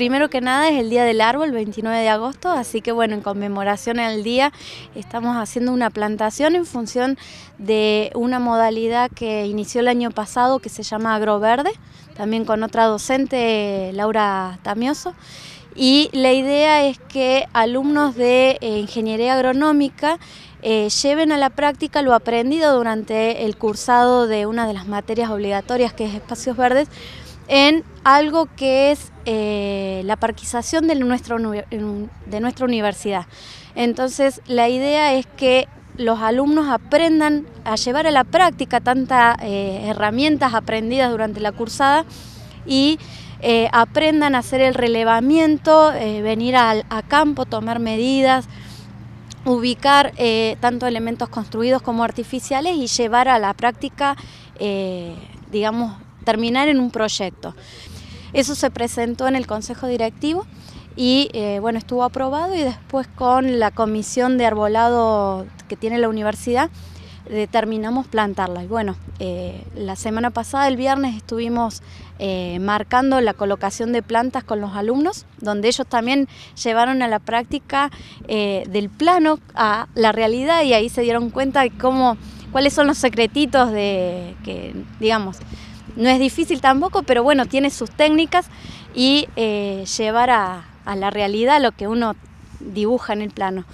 Primero que nada es el Día del Árbol, el 29 de agosto, así que bueno, en conmemoración al día estamos haciendo una plantación en función de una modalidad que inició el año pasado que se llama Agroverde, también con otra docente, Laura Tamioso. Y la idea es que alumnos de eh, ingeniería agronómica eh, lleven a la práctica lo aprendido durante el cursado de una de las materias obligatorias que es espacios verdes en algo que es eh, la parquización de, nuestro, de nuestra universidad. Entonces, la idea es que los alumnos aprendan a llevar a la práctica tantas eh, herramientas aprendidas durante la cursada y eh, aprendan a hacer el relevamiento, venir al, a campo, tomar medidas, ubicar tanto elementos construidos como artificiales y llevar a la práctica, digamos, terminar en un proyecto. Eso se presentó en el Consejo Directivo y eh, bueno, estuvo aprobado y después con la comisión de arbolado que tiene la universidad determinamos plantarla. Y bueno, eh, la semana pasada, el viernes, estuvimos eh, marcando la colocación de plantas con los alumnos, donde ellos también llevaron a la práctica del plano a la realidad y ahí se dieron cuenta de cómo, cuáles son los secretitos de que, digamos, no es difícil tampoco, pero bueno, tiene sus técnicas y eh, llevar a la realidad lo que uno dibuja en el plano.